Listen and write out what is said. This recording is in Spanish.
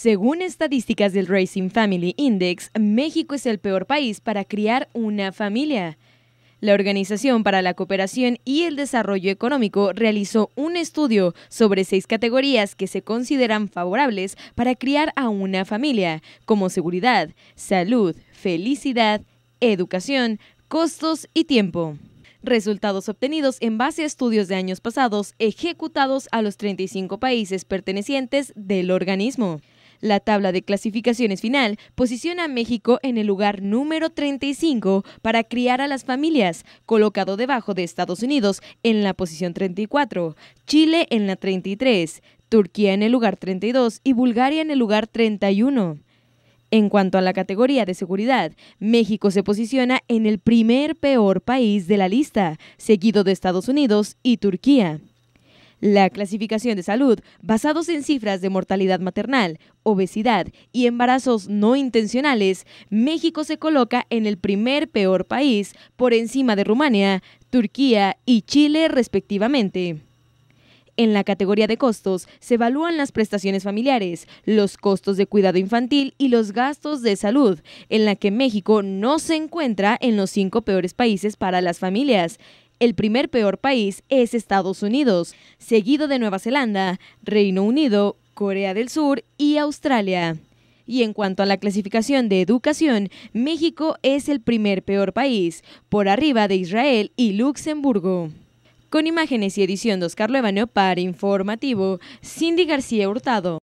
Según estadísticas del Racing Family Index, México es el peor país para criar una familia. La Organización para la Cooperación y el Desarrollo Económico realizó un estudio sobre seis categorías que se consideran favorables para criar a una familia, como seguridad, salud, felicidad, educación, costos y tiempo. Resultados obtenidos en base a estudios de años pasados ejecutados a los 35 países pertenecientes del organismo. La tabla de clasificaciones final posiciona a México en el lugar número 35 para criar a las familias, colocado debajo de Estados Unidos en la posición 34, Chile en la 33, Turquía en el lugar 32 y Bulgaria en el lugar 31. En cuanto a la categoría de seguridad, México se posiciona en el primer peor país de la lista, seguido de Estados Unidos y Turquía. La clasificación de salud, basados en cifras de mortalidad maternal, obesidad y embarazos no intencionales, México se coloca en el primer peor país, por encima de Rumania, Turquía y Chile respectivamente. En la categoría de costos se evalúan las prestaciones familiares, los costos de cuidado infantil y los gastos de salud, en la que México no se encuentra en los cinco peores países para las familias. El primer peor país es Estados Unidos, seguido de Nueva Zelanda, Reino Unido, Corea del Sur y Australia. Y en cuanto a la clasificación de educación, México es el primer peor país, por arriba de Israel y Luxemburgo. Con imágenes y edición de Oscar Levaneo para Informativo, Cindy García Hurtado.